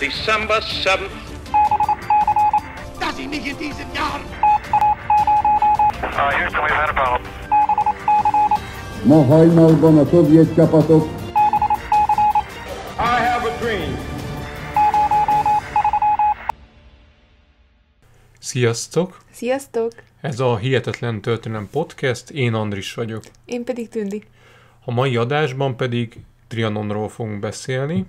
December 7th. Dass ich mich in Uh, Ma hajnalban a szovjet csapatok. I have a dream. Sziasztok! Sziasztok! Ez a Hihetetlen Történelem Podcast, én Andris vagyok. Én pedig Tündi. A mai adásban pedig Trianonról fogunk beszélni,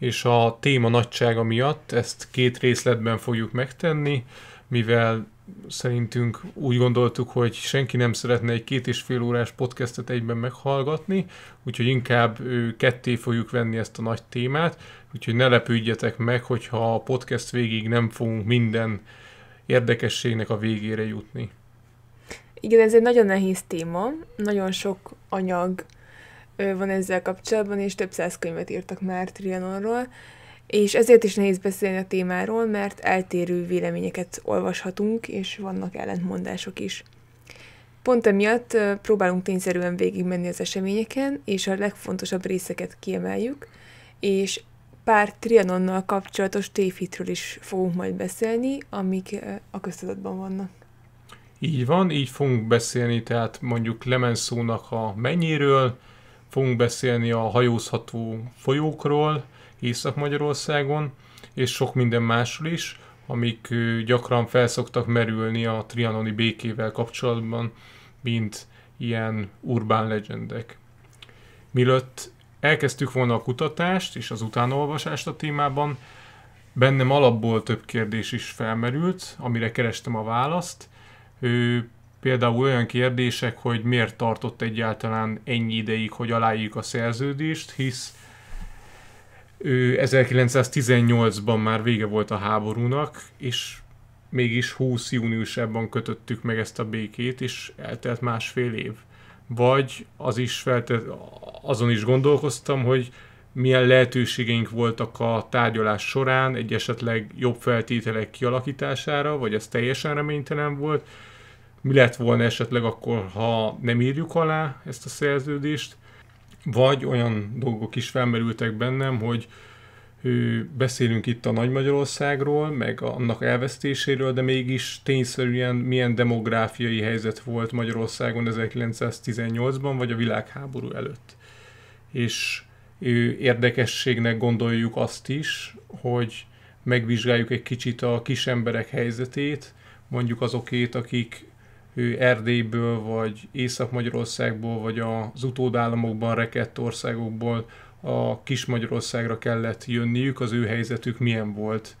és a téma nagysága miatt ezt két részletben fogjuk megtenni, mivel szerintünk úgy gondoltuk, hogy senki nem szeretne egy két és fél órás podcastet egyben meghallgatni, úgyhogy inkább ketté fogjuk venni ezt a nagy témát, úgyhogy ne lepődjetek meg, hogyha a podcast végig nem fogunk minden érdekességnek a végére jutni. Igen, ez egy nagyon nehéz téma, nagyon sok anyag van ezzel kapcsolatban, és több száz könyvet írtak már Trianonról, és ezért is nehéz beszélni a témáról, mert eltérő véleményeket olvashatunk, és vannak ellentmondások is. Pont emiatt próbálunk tényszerűen végigmenni az eseményeken, és a legfontosabb részeket kiemeljük, és pár Trianonnal kapcsolatos tévhitről is fogunk majd beszélni, amik a köztudatban vannak. Így van, így fogunk beszélni, tehát mondjuk Lemenszónak a mennyiről, fogunk beszélni a hajózható folyókról Észak-Magyarországon, és sok minden másról is, amik gyakran felszoktak merülni a trianoni békével kapcsolatban, mint ilyen urbán legendek. Mielőtt elkezdtük volna a kutatást és az utánolvasást a témában, bennem alapból több kérdés is felmerült, amire kerestem a választ. Például olyan kérdések, hogy miért tartott egyáltalán ennyi ideig, hogy aláírjuk a szerződést, hisz ő 1918-ban már vége volt a háborúnak, és mégis 20 júniusában kötöttük meg ezt a békét, és eltelt másfél év. Vagy az is feltett, azon is gondolkoztam, hogy milyen lehetőségeink voltak a tárgyalás során egy esetleg jobb feltételek kialakítására, vagy ez teljesen reménytelen volt, mi lett volna esetleg akkor, ha nem írjuk alá ezt a szerződést, vagy olyan dolgok is felmerültek bennem, hogy beszélünk itt a Nagy-Magyarországról, meg annak elvesztéséről, de mégis tényszerűen milyen demográfiai helyzet volt Magyarországon 1918-ban, vagy a világháború előtt. És érdekességnek gondoljuk azt is, hogy megvizsgáljuk egy kicsit a kis emberek helyzetét, mondjuk azokét, akik Erdélyből, vagy Észak-Magyarországból, vagy az utódállamokban rekett országokból a Kis-Magyarországra kellett jönniük, az ő helyzetük milyen volt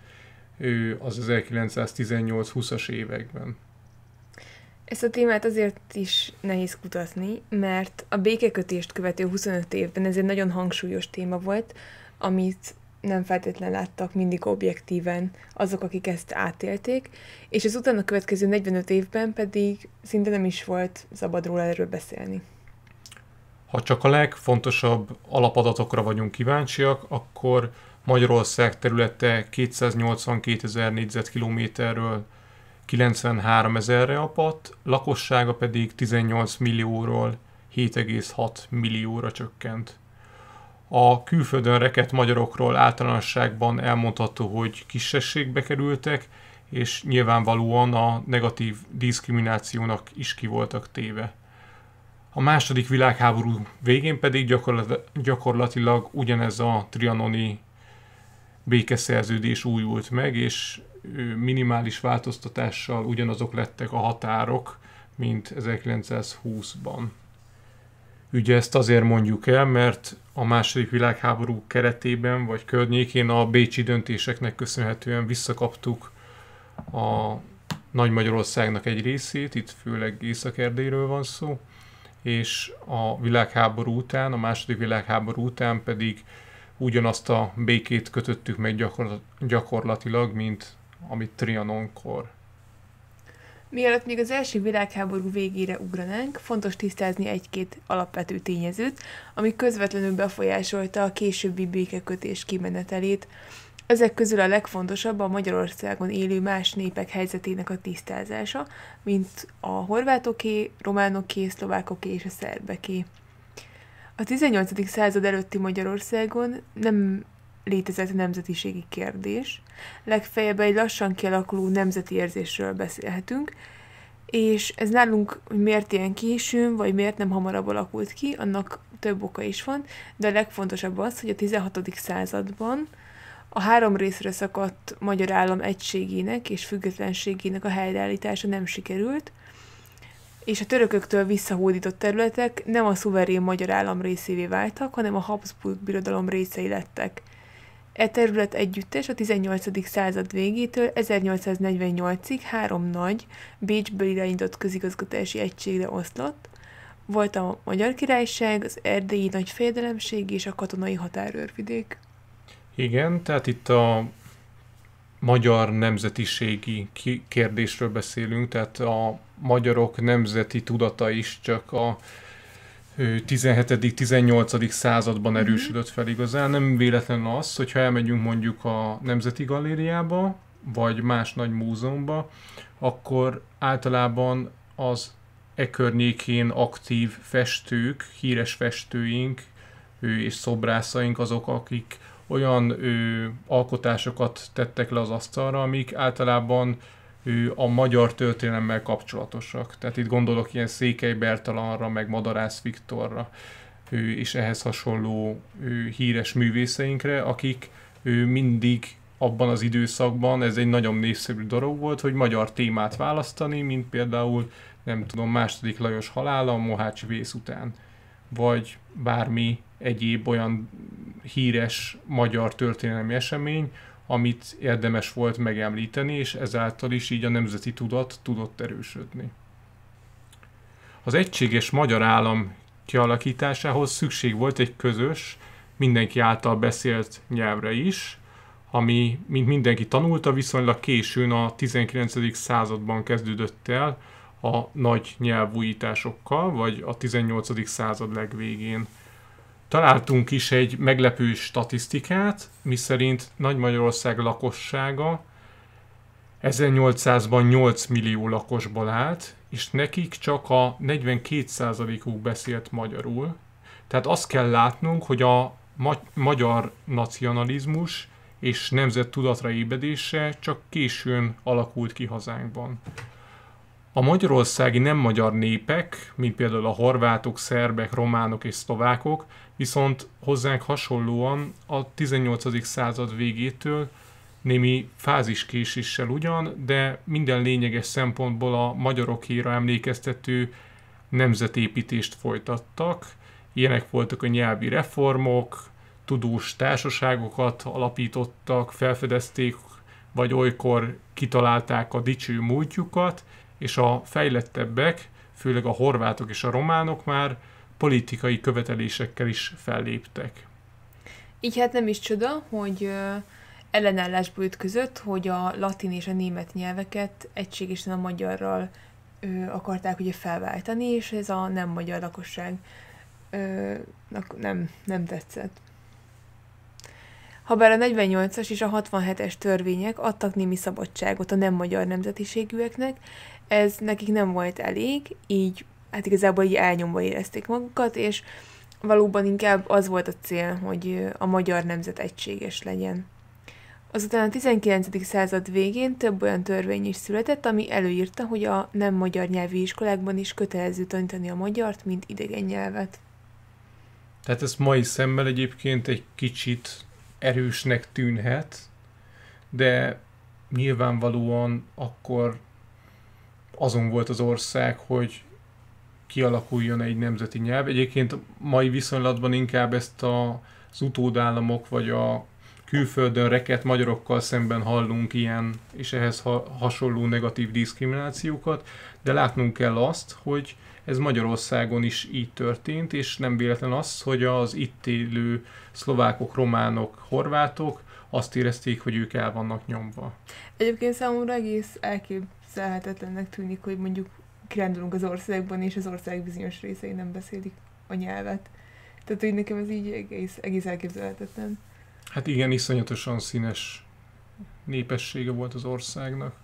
az 1918-20-as években. Ezt a témát azért is nehéz kutatni, mert a békekötést követő 25 évben ez egy nagyon hangsúlyos téma volt, amit nem feltétlenül láttak mindig objektíven azok, akik ezt átélték, és az utána következő 45 évben pedig szinte nem is volt szabad róla erről beszélni. Ha csak a legfontosabb alapadatokra vagyunk kíváncsiak, akkor Magyarország területe 282 ezer négyzetkilométerről 93 ezerre apadt, lakossága pedig 18 millióról 7,6 millióra csökkent. A külföldön rekett magyarokról általánosságban elmondható, hogy kisességbe kerültek, és nyilvánvalóan a negatív diszkriminációnak is ki voltak téve. A második világháború végén pedig gyakorlatilag ugyanez a trianoni békeszerződés újult meg, és minimális változtatással ugyanazok lettek a határok, mint 1920-ban. Ugye ezt azért mondjuk el, mert a második világháború keretében vagy környékén a bécsi döntéseknek köszönhetően visszakaptuk a Nagy Magyarországnak egy részét, itt főleg észak van szó, és a világháború után, a második világháború után pedig ugyanazt a békét kötöttük meg gyakorlatilag, mint amit Trianonkor Mielőtt még az első világháború végére ugranánk, fontos tisztázni egy-két alapvető tényezőt, ami közvetlenül befolyásolta a későbbi békekötés kimenetelét. Ezek közül a legfontosabb a Magyarországon élő más népek helyzetének a tisztázása, mint a horvátoké, románoké, szlovákoké és a szerbeké. A 18. század előtti Magyarországon nem létezett nemzetiségi kérdés. Legfeljebb egy lassan kialakuló nemzeti érzésről beszélhetünk, és ez nálunk, hogy miért ilyen későn, vagy miért nem hamarabb alakult ki, annak több oka is van, de a legfontosabb az, hogy a 16. században a három részre szakadt magyar állam egységének és függetlenségének a helyreállítása nem sikerült, és a törököktől visszahódított területek nem a szuverén magyar állam részévé váltak, hanem a Habsburg birodalom részei lettek. E terület együttes a 18. század végétől 1848-ig három nagy, Bécsből irányított közigazgatási egységre oszlott, volt a Magyar Királyság, az Erdélyi nagy fejedelemség és a katonai határőrvidék. Igen, tehát itt a magyar nemzetiségi kérdésről beszélünk, tehát a magyarok nemzeti tudata is csak a 17.-18. században mhm. erősödött fel igazán. Nem véletlen az, hogyha elmegyünk mondjuk a Nemzeti Galériába, vagy más nagy múzeumba, akkor általában az e környékén aktív festők, híres festőink ő és szobrászaink azok, akik olyan ő, alkotásokat tettek le az asztalra, amik általában a magyar történelemmel kapcsolatosak. Tehát itt gondolok ilyen Székely Bertalanra, meg Madarász Viktorra és ehhez hasonló híres művészeinkre, akik mindig abban az időszakban, ez egy nagyon népszerű dolog volt, hogy magyar témát választani, mint például, nem tudom, második Lajos halála a Mohács vész után, vagy bármi egyéb olyan híres magyar történelmi esemény, amit érdemes volt megemlíteni, és ezáltal is így a nemzeti tudat tudott erősödni. Az egységes magyar állam kialakításához szükség volt egy közös, mindenki által beszélt nyelvre is, ami, mint mindenki tanulta, viszonylag későn a 19. században kezdődött el a nagy nyelvújításokkal, vagy a 18. század legvégén Találtunk is egy meglepő statisztikát, miszerint Nagy-Magyarország lakossága 1800-ban 8 millió lakosból állt, és nekik csak a 42%-uk beszélt magyarul. Tehát azt kell látnunk, hogy a magyar nacionalizmus és nemzet tudatra ébedése csak későn alakult ki hazánkban. A magyarországi nem magyar népek, mint például a horvátok, szerbek, románok és szlovákok viszont hozzánk hasonlóan a 18. század végétől némi fáziskéséssel ugyan, de minden lényeges szempontból a magyarokéra emlékeztető nemzetépítést folytattak. Ilyenek voltak a nyelvi reformok, tudós társaságokat alapítottak, felfedezték, vagy olykor kitalálták a dicső múltjukat, és a fejlettebbek, főleg a horvátok és a románok már politikai követelésekkel is felléptek. Így hát nem is csoda, hogy ellenállásból ütközött, hogy a latin és a német nyelveket egységesen a magyarral ö, akarták ugye felváltani, és ez a nem magyar lakosság ö, nem, nem tetszett. Habár a 48-as és a 67-es törvények adtak némi szabadságot a nem magyar nemzetiségűeknek, ez nekik nem volt elég, így hát igazából így elnyomva érezték magukat, és valóban inkább az volt a cél, hogy a magyar nemzet egységes legyen. Azután a 19. század végén több olyan törvény is született, ami előírta, hogy a nem magyar nyelvi iskolákban is kötelező tanítani a magyart, mint idegen nyelvet. Tehát ez mai szemmel egyébként egy kicsit erősnek tűnhet, de nyilvánvalóan akkor azon volt az ország, hogy kialakuljon egy nemzeti nyelv. Egyébként mai viszonylatban inkább ezt a, az utódállamok vagy a külföldön rekett magyarokkal szemben hallunk ilyen és ehhez ha, hasonló negatív diszkriminációkat, de látnunk kell azt, hogy ez Magyarországon is így történt, és nem véletlen az, hogy az itt élő szlovákok, románok, horvátok azt érezték, hogy ők el vannak nyomva. Egyébként számomra egész elképzelhetetlennek tűnik, hogy mondjuk kirándulunk az országban, és az ország bizonyos részei nem beszélik a nyelvet. Tehát, hogy nekem ez így egész, egész elképzelhetetlen. Hát igen, iszonyatosan színes népessége volt az országnak.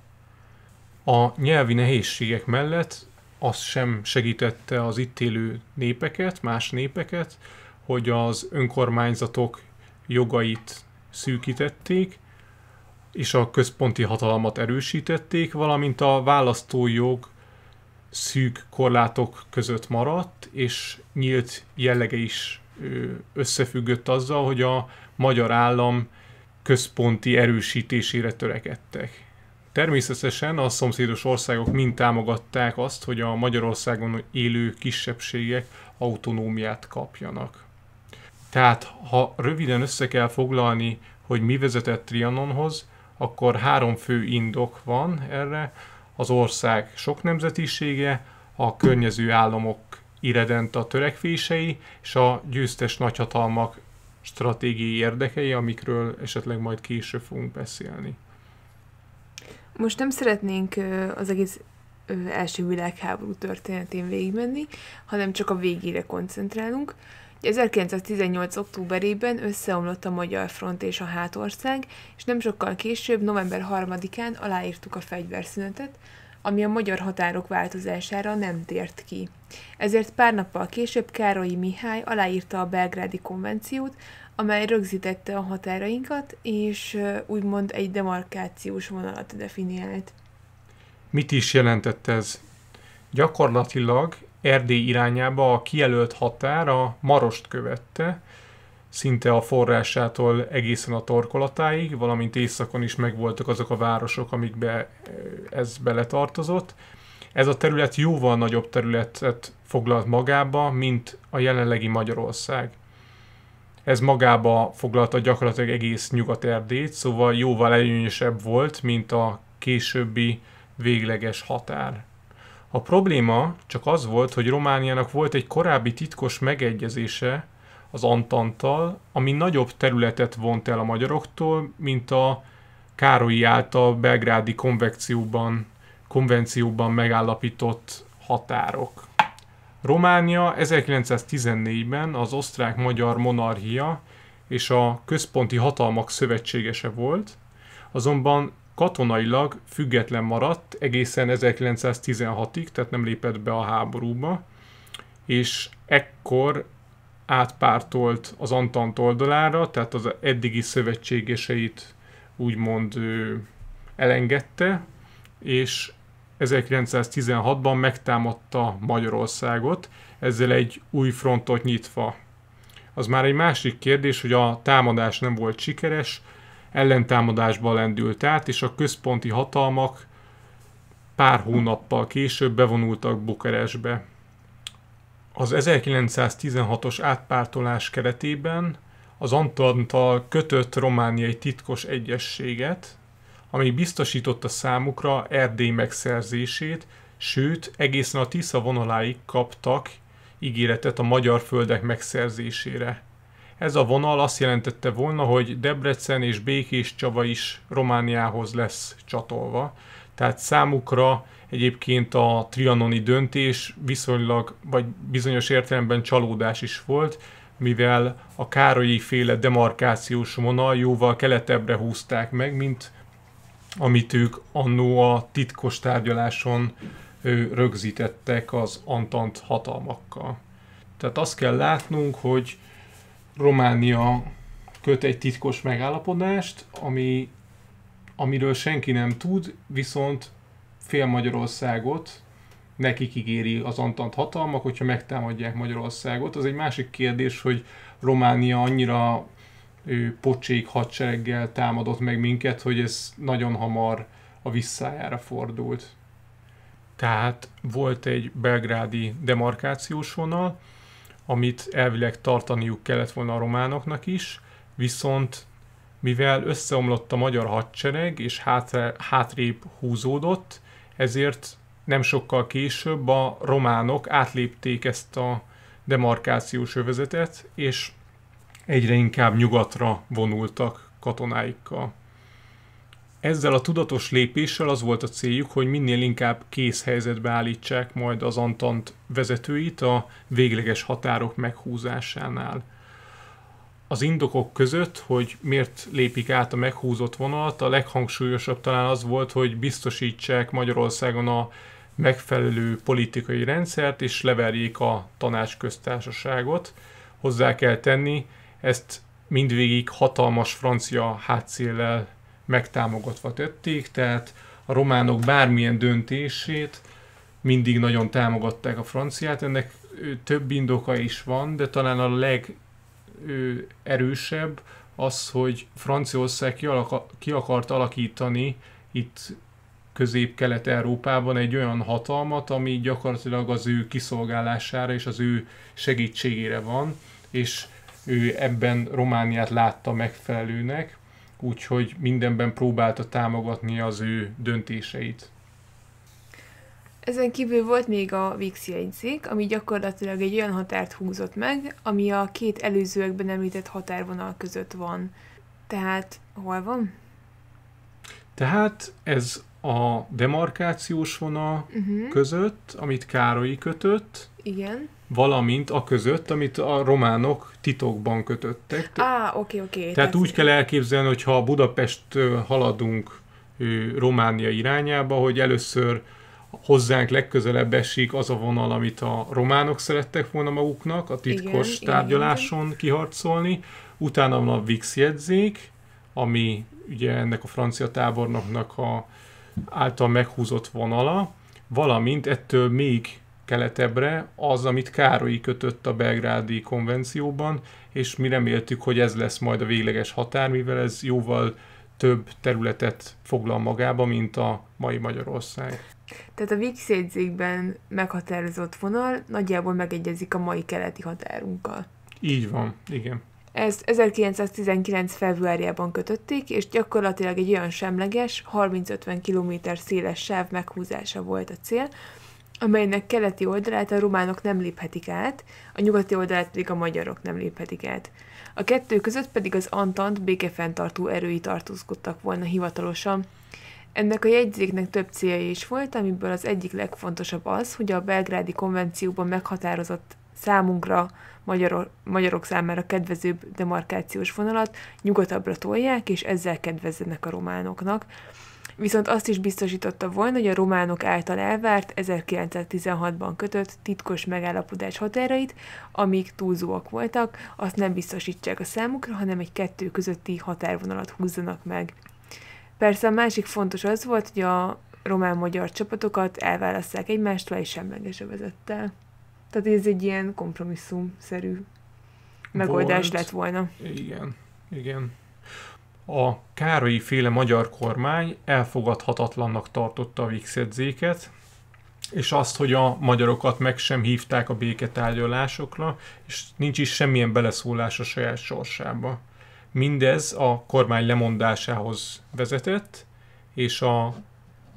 A nyelvi nehézségek mellett az sem segítette az itt élő népeket, más népeket, hogy az önkormányzatok jogait szűkítették, és a központi hatalmat erősítették, valamint a választójog szűk korlátok között maradt, és nyílt jellege is összefüggött azzal, hogy a magyar állam központi erősítésére törekedtek. Természetesen a szomszédos országok mind támogatták azt, hogy a Magyarországon élő kisebbségek autonómiát kapjanak. Tehát, ha röviden össze kell foglalni, hogy mi vezetett Trianonhoz, akkor három fő indok van erre az ország sok nemzetisége, a környező államok a törekvései és a győztes nagyhatalmak stratégiai érdekei, amikről esetleg majd később fogunk beszélni. Most nem szeretnénk az egész első világháború történetén végigmenni, hanem csak a végére koncentrálunk. 1918. októberében összeomlott a Magyar Front és a Hátország, és nem sokkal később, november 3-án aláírtuk a fegyverszünetet, ami a magyar határok változására nem tért ki. Ezért pár nappal később Károlyi Mihály aláírta a belgrádi konvenciót, amely rögzítette a határainkat, és úgymond egy demarkációs vonalat definiált. Mit is jelentett ez? Gyakorlatilag Erdély irányába a kijelölt határ a Marost követte, szinte a forrásától egészen a torkolatáig, valamint északon is megvoltak azok a városok, amikbe eh, ez beletartozott. Ez a terület jóval nagyobb területet foglalt magába, mint a jelenlegi Magyarország. Ez magába foglalta gyakorlatilag egész nyugat erdét, szóval jóval előnyösebb volt, mint a későbbi végleges határ. A probléma csak az volt, hogy Romániának volt egy korábbi titkos megegyezése az Antanttal, ami nagyobb területet vont el a magyaroktól, mint a Károlyi által belgrádi konvekcióban, konvencióban megállapított határok. Románia 1914-ben az osztrák-magyar monarchia és a központi hatalmak szövetségese volt, azonban katonailag független maradt egészen 1916-ig, tehát nem lépett be a háborúba, és ekkor átpártolt az Antant oldalára, tehát az eddigi szövetségeseit úgymond ő, elengedte, és 1916-ban megtámadta Magyarországot, ezzel egy új frontot nyitva. Az már egy másik kérdés, hogy a támadás nem volt sikeres, ellentámadásba lendült át, és a központi hatalmak pár hónappal később bevonultak Bukarestbe. Az 1916-os átpártolás keretében az Antantal kötött romániai titkos egyességet, ami biztosította számukra Erdély megszerzését, sőt egészen a Tisza vonaláig kaptak ígéretet a magyar földek megszerzésére. Ez a vonal azt jelentette volna, hogy Debrecen és Békés Csaba is Romániához lesz csatolva. Tehát számukra egyébként a trianoni döntés viszonylag, vagy bizonyos értelemben csalódás is volt, mivel a Károlyi féle demarkációs vonal jóval keletebbre húzták meg, mint amit ők annó a titkos tárgyaláson rögzítettek az Antant hatalmakkal. Tehát azt kell látnunk, hogy Románia köt egy titkos megállapodást, ami, amiről senki nem tud, viszont fél Magyarországot nekik ígéri az Antant hatalmak, hogyha megtámadják Magyarországot. Az egy másik kérdés, hogy Románia annyira ő, pocsék hadsereggel támadott meg minket, hogy ez nagyon hamar a visszájára fordult. Tehát volt egy belgrádi demarkációs vonal, amit elvileg tartaniuk kellett volna a románoknak is, viszont mivel összeomlott a magyar hadsereg és hátra, hátrébb húzódott, ezért nem sokkal később a románok átlépték ezt a demarkációs övezetet, és egyre inkább nyugatra vonultak katonáikkal. Ezzel a tudatos lépéssel az volt a céljuk, hogy minél inkább kész helyzetbe állítsák majd az Antant vezetőit a végleges határok meghúzásánál. Az indokok között, hogy miért lépik át a meghúzott vonalat, a leghangsúlyosabb talán az volt, hogy biztosítsák Magyarországon a megfelelő politikai rendszert, és leverjék a tanácsköztársaságot. Hozzá kell tenni, ezt mindvégig hatalmas francia hátszéllel megtámogatva tették, tehát a románok bármilyen döntését mindig nagyon támogatták a franciát. Ennek több indoka is van, de talán a legerősebb az, hogy Franciaország ki, ki akart alakítani itt közép-kelet-európában egy olyan hatalmat, ami gyakorlatilag az ő kiszolgálására és az ő segítségére van, és ő ebben Romániát látta megfelelőnek úgyhogy mindenben próbálta támogatni az ő döntéseit. Ezen kívül volt még a Vix jegyzék, ami gyakorlatilag egy olyan határt húzott meg, ami a két előzőekben említett határvonal között van. Tehát hol van? Tehát ez a demarkációs vonal uh-huh. között, amit Károly kötött. Igen valamint a között, amit a románok titokban kötöttek. Á, ah, oké, oké. Tehát úgy kell elképzelni, hogy ha Budapest haladunk Románia irányába, hogy először hozzánk legközelebb esik az a vonal, amit a románok szerettek volna maguknak a titkos igen, tárgyaláson igen. kiharcolni, utána van a Vix jegyzék, ami ugye ennek a francia tábornoknak a által meghúzott vonala, valamint ettől még keletebbre, az, amit Károly kötött a belgrádi konvencióban, és mi reméltük, hogy ez lesz majd a végleges határ, mivel ez jóval több területet foglal magába, mint a mai Magyarország. Tehát a Vix meghatározott vonal nagyjából megegyezik a mai keleti határunkkal. Így van, igen. Ezt 1919. februárjában kötötték, és gyakorlatilag egy olyan semleges, 30-50 km széles sáv meghúzása volt a cél, amelynek keleti oldalát a románok nem léphetik át, a nyugati oldalát pedig a magyarok nem léphetik át. A kettő között pedig az Antant békefenntartó erői tartózkodtak volna hivatalosan. Ennek a jegyzéknek több célja is volt, amiből az egyik legfontosabb az, hogy a belgrádi konvencióban meghatározott számunkra, magyarok, magyarok számára kedvezőbb demarkációs vonalat nyugatabbra tolják, és ezzel kedvezzenek a románoknak viszont azt is biztosította volna, hogy a románok által elvárt 1916-ban kötött titkos megállapodás határait, amíg túlzóak voltak, azt nem biztosítsák a számukra, hanem egy kettő közötti határvonalat húzzanak meg. Persze a másik fontos az volt, hogy a román-magyar csapatokat elválasztják egymástól egy semleges övezettel. Tehát ez egy ilyen kompromisszum-szerű megoldás volt. lett volna. Igen, igen a Károlyi féle magyar kormány elfogadhatatlannak tartotta a végszedzéket, és azt, hogy a magyarokat meg sem hívták a béketárgyalásokra, és nincs is semmilyen beleszólás a saját sorsába. Mindez a kormány lemondásához vezetett, és a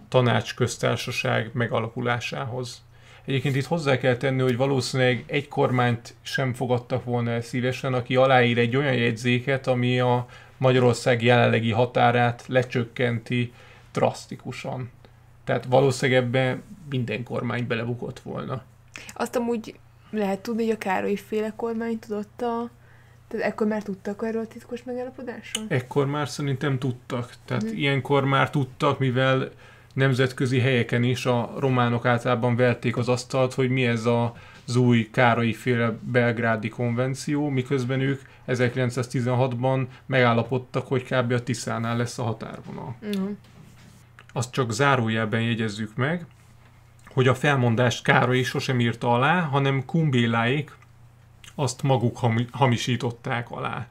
tanácsköztársaság megalakulásához. Egyébként itt hozzá kell tenni, hogy valószínűleg egy kormányt sem fogadtak volna el szívesen, aki aláír egy olyan jegyzéket, ami a Magyarország jelenlegi határát lecsökkenti drasztikusan. Tehát valószínűleg ebbe minden kormány belebukott volna. Azt amúgy lehet tudni, hogy a Károly féle kormány tudott a... Tehát ekkor már tudtak erről a titkos megállapodásról? Ekkor már szerintem tudtak. Tehát mm. ilyenkor már tudtak, mivel nemzetközi helyeken is a románok általában verték az asztalt, hogy mi ez a az új Károly féle belgrádi konvenció, miközben ők 1916-ban megállapodtak, hogy kb. a Tiszánál lesz a határvonal. Uh-huh. Azt csak zárójelben jegyezzük meg, hogy a felmondást Károly sosem írta alá, hanem Kumbéláik azt maguk hamisították alá.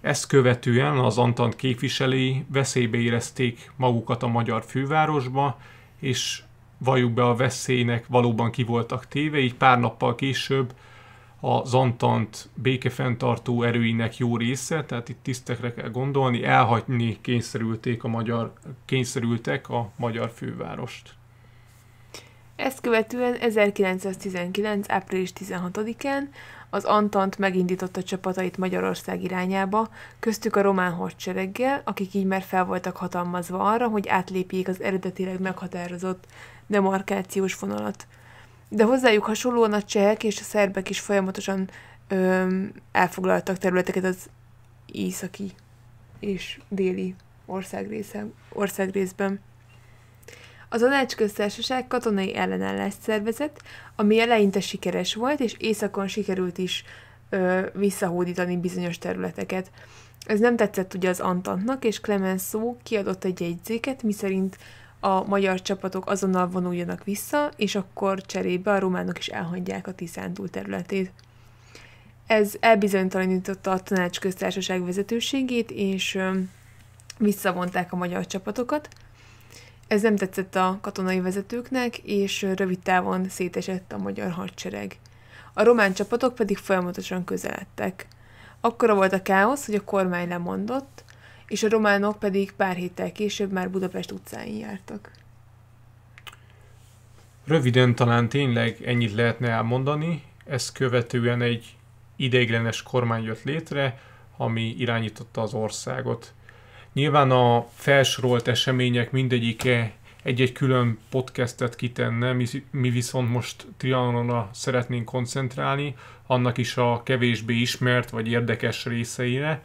Ezt követően az Antant képviselői veszélybe érezték magukat a magyar fővárosba, és valljuk be a veszélynek valóban ki voltak téve, így pár nappal később az Antant békefenntartó erőinek jó része, tehát itt tisztekre kell gondolni, elhagyni kényszerülték a magyar, kényszerültek a magyar fővárost. Ezt követően 1919. április 16-án az Antant megindította csapatait Magyarország irányába, köztük a román hadsereggel, akik így már fel voltak hatalmazva arra, hogy átlépjék az eredetileg meghatározott demarkációs vonalat. De hozzájuk hasonlóan a csehek és a szerbek is folyamatosan ö, elfoglaltak területeket az északi és déli országrészben. Az Anács Köztársaság katonai ellenállást szervezett, ami eleinte sikeres volt, és északon sikerült is ö, visszahódítani bizonyos területeket. Ez nem tetszett ugye az Antantnak, és Clemenceau kiadott egy jegyzéket, miszerint a magyar csapatok azonnal vonuljanak vissza, és akkor cserébe a románok is elhagyják a Tiszántúl területét. Ez elbizonytalanította a tanácsköztársaság vezetőségét, és visszavonták a magyar csapatokat. Ez nem tetszett a katonai vezetőknek, és rövid távon szétesett a magyar hadsereg. A román csapatok pedig folyamatosan közeledtek. Akkora volt a káosz, hogy a kormány lemondott, és a románok pedig pár héttel később már Budapest utcáin jártak. Röviden talán tényleg ennyit lehetne elmondani, ezt követően egy ideiglenes kormány jött létre, ami irányította az országot. Nyilván a felsorolt események mindegyike egy-egy külön podcastet kitenne, mi, viszont most Trianonra szeretnénk koncentrálni, annak is a kevésbé ismert vagy érdekes részeire,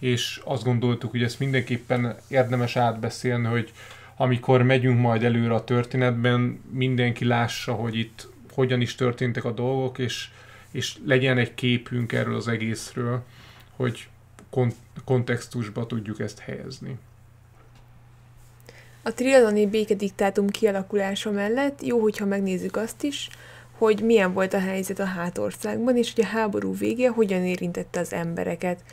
és azt gondoltuk, hogy ezt mindenképpen érdemes átbeszélni, hogy amikor megyünk majd előre a történetben, mindenki lássa, hogy itt hogyan is történtek a dolgok, és, és legyen egy képünk erről az egészről, hogy kont- kontextusba tudjuk ezt helyezni. A triadoni békediktátum kialakulása mellett jó, hogyha megnézzük azt is, hogy milyen volt a helyzet a hátországban, és hogy a háború vége hogyan érintette az embereket –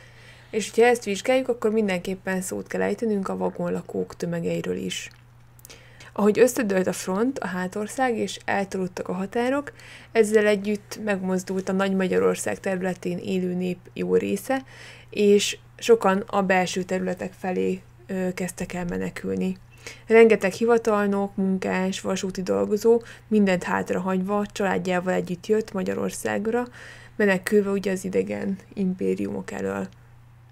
és ha ezt vizsgáljuk, akkor mindenképpen szót kell ejtenünk a vagonlakók tömegeiről is. Ahogy összedőlt a front, a hátország és eltolódtak a határok, ezzel együtt megmozdult a Nagy Magyarország területén élő nép jó része, és sokan a belső területek felé ö, kezdtek el menekülni. Rengeteg hivatalnok, munkás, vasúti dolgozó mindent hátrahagyva családjával együtt jött Magyarországra, menekülve ugye az idegen impériumok elől.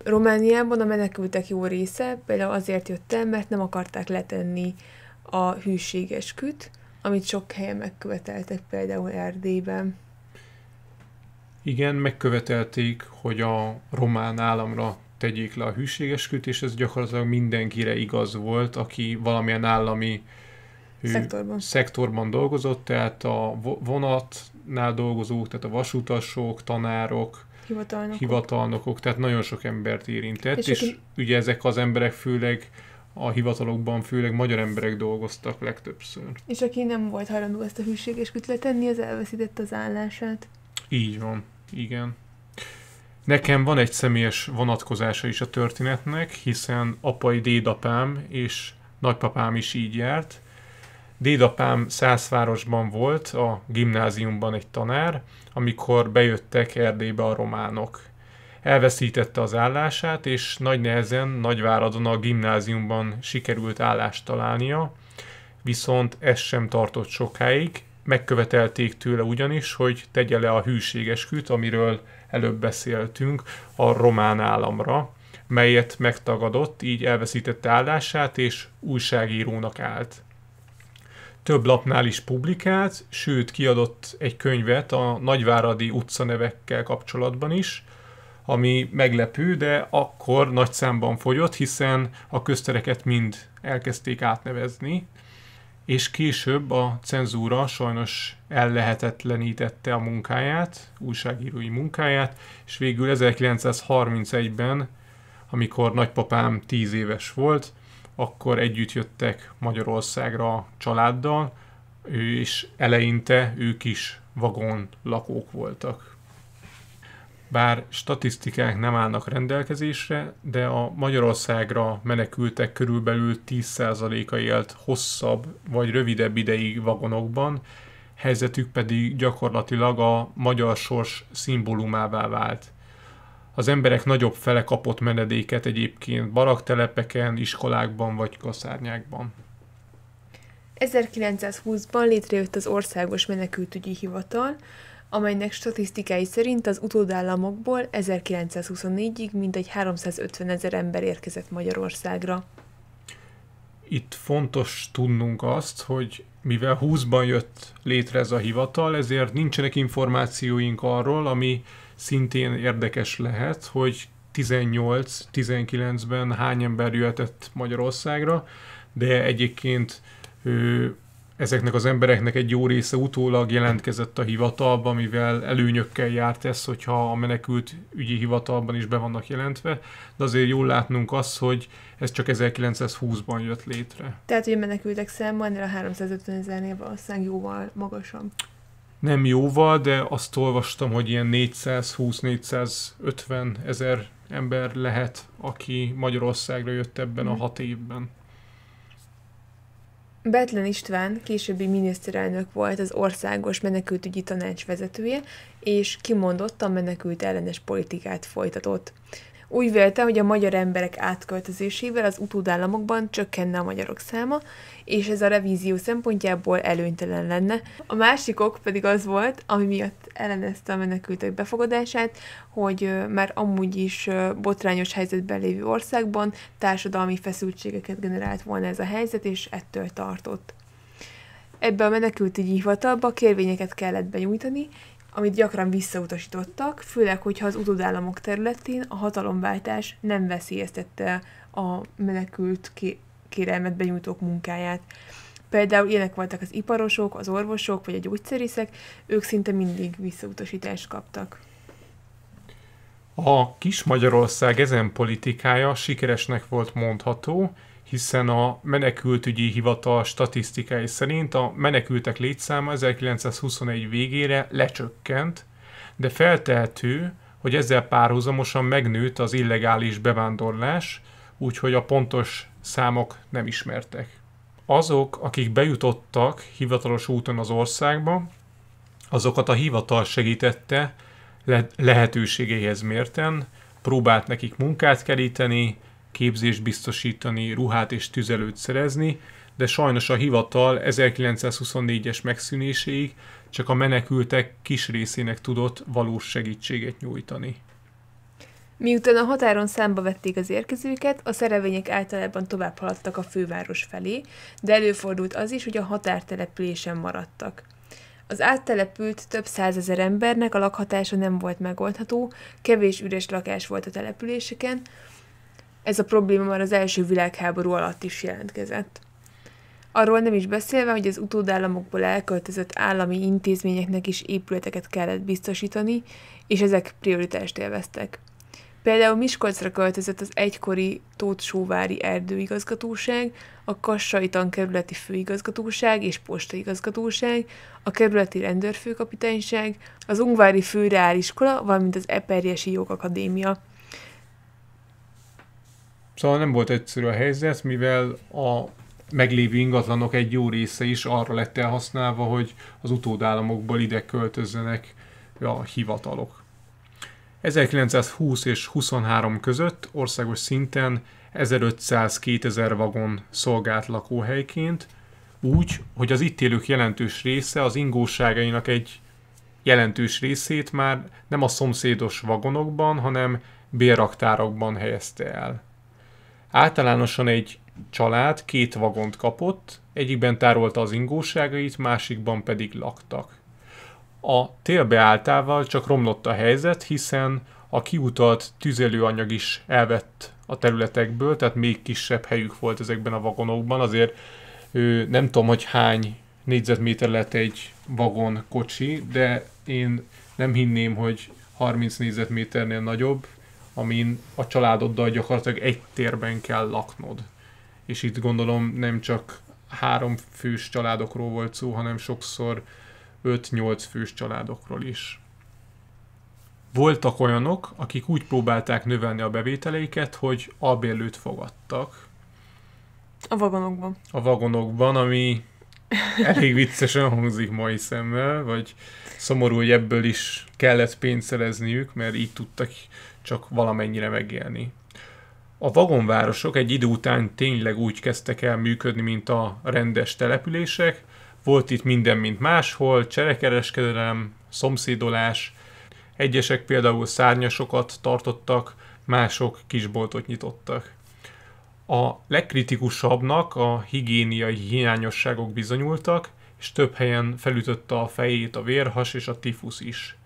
Romániában a menekültek jó része például azért jött el, mert nem akarták letenni a hűséges küt, amit sok helyen megköveteltek, például Erdélyben. Igen, megkövetelték, hogy a román államra tegyék le a hűséges küt, és ez gyakorlatilag mindenkire igaz volt, aki valamilyen állami szektorban. szektorban dolgozott, tehát a vonatnál dolgozók, tehát a vasutasok, tanárok, hivatalnokok. hivatalnokok, tehát nagyon sok embert érintett, és, és aki... ugye ezek az emberek főleg a hivatalokban főleg magyar emberek dolgoztak legtöbbször. És aki nem volt hajlandó ezt a hűséges kütlet tenni, az elveszített az állását. Így van, igen. Nekem van egy személyes vonatkozása is a történetnek, hiszen apai dédapám és nagypapám is így járt. Dédapám Szászvárosban volt, a gimnáziumban egy tanár, amikor bejöttek Erdélybe a románok. Elveszítette az állását, és nagy nehezen Nagyváradon a gimnáziumban sikerült állást találnia, viszont ez sem tartott sokáig, megkövetelték tőle ugyanis, hogy tegye le a hűséges küt, amiről előbb beszéltünk, a román államra, melyet megtagadott, így elveszítette állását és újságírónak állt több lapnál is publikált, sőt kiadott egy könyvet a Nagyváradi nevekkel kapcsolatban is, ami meglepő, de akkor nagy számban fogyott, hiszen a köztereket mind elkezdték átnevezni, és később a cenzúra sajnos ellehetetlenítette a munkáját, újságírói munkáját, és végül 1931-ben, amikor nagypapám 10 éves volt, akkor együtt jöttek Magyarországra családdal, és eleinte ők is vagon lakók voltak. Bár statisztikák nem állnak rendelkezésre, de a Magyarországra menekültek körülbelül 10%-a élt hosszabb vagy rövidebb ideig vagonokban, helyzetük pedig gyakorlatilag a magyar sors szimbólumává vált. Az emberek nagyobb fele kapott menedéket egyébként baraktelepeken, iskolákban vagy kaszárnyákban. 1920-ban létrejött az Országos Menekültügyi Hivatal, amelynek statisztikái szerint az utódállamokból 1924-ig mintegy 350 ezer ember érkezett Magyarországra. Itt fontos tudnunk azt, hogy mivel 20-ban jött létre ez a hivatal, ezért nincsenek információink arról, ami szintén érdekes lehet, hogy 18-19-ben hány ember jöhetett Magyarországra, de egyébként ő, ezeknek az embereknek egy jó része utólag jelentkezett a hivatalba, mivel előnyökkel járt ez, hogyha a menekült ügyi hivatalban is be vannak jelentve, de azért jól látnunk azt, hogy ez csak 1920-ban jött létre. Tehát, hogy a menekültek száma ennél a 350 ezernél valószínűleg jóval magasabb nem jóval, de azt olvastam, hogy ilyen 420-450 ezer ember lehet, aki Magyarországra jött ebben a mhm. hat évben. Betlen István későbbi miniszterelnök volt az országos menekültügyi tanács vezetője, és kimondottan menekült ellenes politikát folytatott. Úgy vélte, hogy a magyar emberek átköltözésével az utódállamokban csökkenne a magyarok száma, és ez a revízió szempontjából előnytelen lenne. A másik ok pedig az volt, ami miatt ellenezte a menekültek befogadását, hogy már amúgy is botrányos helyzetben lévő országban társadalmi feszültségeket generált volna ez a helyzet, és ettől tartott. Ebbe a menekültügyi hivatalba kérvényeket kellett benyújtani, amit gyakran visszautasítottak, főleg, hogyha az utódállamok területén a hatalomváltás nem veszélyeztette a menekült kérelmet benyújtók munkáját. Például ilyenek voltak az iparosok, az orvosok vagy a gyógyszerészek, ők szinte mindig visszautasítást kaptak. A kis Magyarország ezen politikája sikeresnek volt mondható, hiszen a menekültügyi hivatal statisztikái szerint a menekültek létszáma 1921 végére lecsökkent, de feltehető, hogy ezzel párhuzamosan megnőtt az illegális bevándorlás, úgyhogy a pontos számok nem ismertek. Azok, akik bejutottak hivatalos úton az országba, azokat a hivatal segítette le- lehetőségéhez mérten, próbált nekik munkát keríteni, képzést biztosítani, ruhát és tüzelőt szerezni, de sajnos a hivatal 1924-es megszűnéséig csak a menekültek kis részének tudott valós segítséget nyújtani. Miután a határon számba vették az érkezőket, a szerevények általában tovább haladtak a főváros felé, de előfordult az is, hogy a határtelepülésen maradtak. Az áttelepült több százezer embernek a lakhatása nem volt megoldható, kevés üres lakás volt a településeken, ez a probléma már az első világháború alatt is jelentkezett. Arról nem is beszélve, hogy az utódállamokból elköltözött állami intézményeknek is épületeket kellett biztosítani, és ezek prioritást élveztek. Például Miskolcra költözött az egykori Tótsóvári erdőigazgatóság, a Kassai tankerületi főigazgatóság és postaigazgatóság, a kerületi rendőrfőkapitányság, az Ungvári főreáliskola, valamint az Eperjesi Jogakadémia. Szóval nem volt egyszerű a helyzet, mivel a meglévő ingatlanok egy jó része is arra lett elhasználva, hogy az utódállamokból ide költözzenek a hivatalok. 1920 és 23 között országos szinten 1500-2000 vagon szolgált lakóhelyként, úgy, hogy az itt élők jelentős része az ingóságainak egy jelentős részét már nem a szomszédos vagonokban, hanem bérraktárokban helyezte el. Általánosan egy család két vagont kapott, egyikben tárolta az ingóságait, másikban pedig laktak. A télbeáltával csak romlott a helyzet, hiszen a kiutalt tüzelőanyag is elvett a területekből, tehát még kisebb helyük volt ezekben a vagonokban, azért ő, nem tudom, hogy hány négyzetméter lett egy vagon kocsi, de én nem hinném, hogy 30 négyzetméternél nagyobb, amin a családoddal gyakorlatilag egy térben kell laknod. És itt gondolom nem csak három fős családokról volt szó, hanem sokszor 5-8 fős családokról is. Voltak olyanok, akik úgy próbálták növelni a bevételeiket, hogy albérlőt fogadtak. A vagonokban. A vagonokban, ami elég viccesen hangzik mai szemmel, vagy szomorú, hogy ebből is kellett pénzt szerezniük, mert így tudtak csak valamennyire megélni. A vagonvárosok egy idő után tényleg úgy kezdtek el működni, mint a rendes települések. Volt itt minden, mint máshol, cserekereskedelem, szomszédolás. Egyesek például szárnyasokat tartottak, mások kisboltot nyitottak. A legkritikusabbnak a higiéniai hiányosságok bizonyultak, és több helyen felütötte a fejét a vérhas és a tifusz is.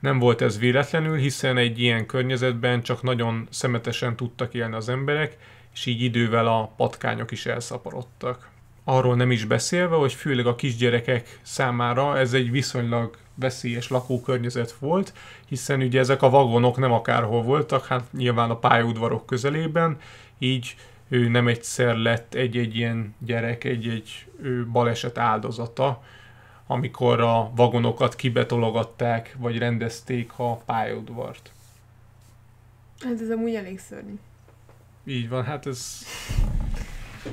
Nem volt ez véletlenül, hiszen egy ilyen környezetben csak nagyon szemetesen tudtak élni az emberek, és így idővel a patkányok is elszaporodtak. Arról nem is beszélve, hogy főleg a kisgyerekek számára ez egy viszonylag veszélyes lakókörnyezet volt, hiszen ugye ezek a vagonok nem akárhol voltak, hát nyilván a pályaudvarok közelében, így ő nem egyszer lett egy-egy ilyen gyerek, egy-egy baleset áldozata, amikor a vagonokat kibetologatták, vagy rendezték a pályaudvart. Hát ez amúgy elég szörnyű. Így van, hát ez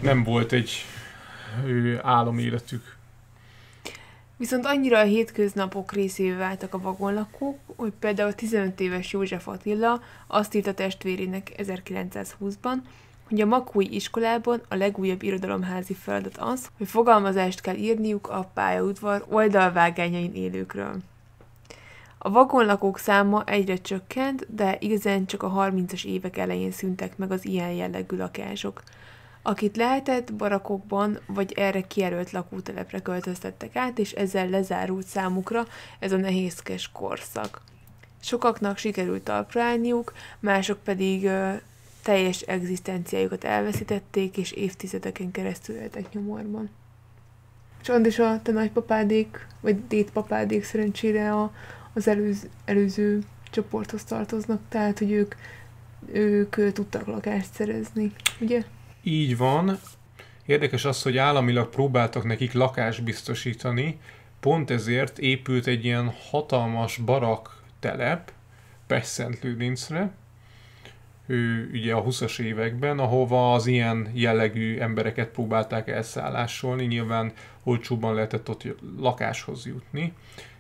nem volt egy ő, álom életük. Viszont annyira a hétköznapok részévé váltak a vagonlakók, hogy például 15 éves József Attila azt írt a testvérének 1920-ban, hogy a Makúj iskolában a legújabb irodalomházi feladat az, hogy fogalmazást kell írniuk a pályaudvar oldalvágányain élőkről. A vagonlakók száma egyre csökkent, de igazán csak a 30-as évek elején szűntek meg az ilyen jellegű lakások. Akit lehetett, barakokban vagy erre kijelölt lakótelepre költöztettek át, és ezzel lezárult számukra ez a nehézkes korszak. Sokaknak sikerült talpra mások pedig teljes egzisztenciájukat elveszítették, és évtizedeken keresztül éltek nyomorban. Csandis a te nagypapádék, vagy dédpapádék szerencsére a, az előz, előző csoporthoz tartoznak, tehát hogy ők, ők tudtak lakást szerezni, ugye? Így van. Érdekes az, hogy államilag próbáltak nekik lakást biztosítani, pont ezért épült egy ilyen hatalmas barak telep Pesszent Lőrincre, ő, ugye a 20-as években, ahova az ilyen jellegű embereket próbálták elszállásolni, nyilván olcsóban lehetett ott lakáshoz jutni,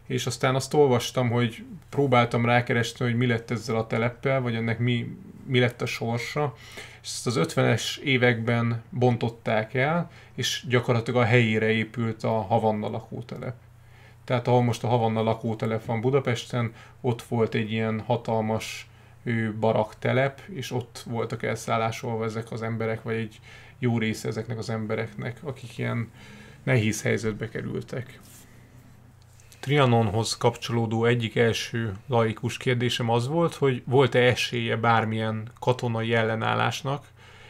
és aztán azt olvastam, hogy próbáltam rákeresni, hogy mi lett ezzel a teleppel, vagy ennek mi, mi lett a sorsa, és ezt az 50-es években bontották el, és gyakorlatilag a helyére épült a Havanna lakótelep. Tehát ahol most a Havanna lakótelep van Budapesten, ott volt egy ilyen hatalmas baraktelep, és ott voltak elszállásolva ezek az emberek, vagy egy jó része ezeknek az embereknek, akik ilyen nehéz helyzetbe kerültek. Trianonhoz kapcsolódó egyik első laikus kérdésem az volt, hogy volt-e esélye bármilyen katonai ellenállásnak,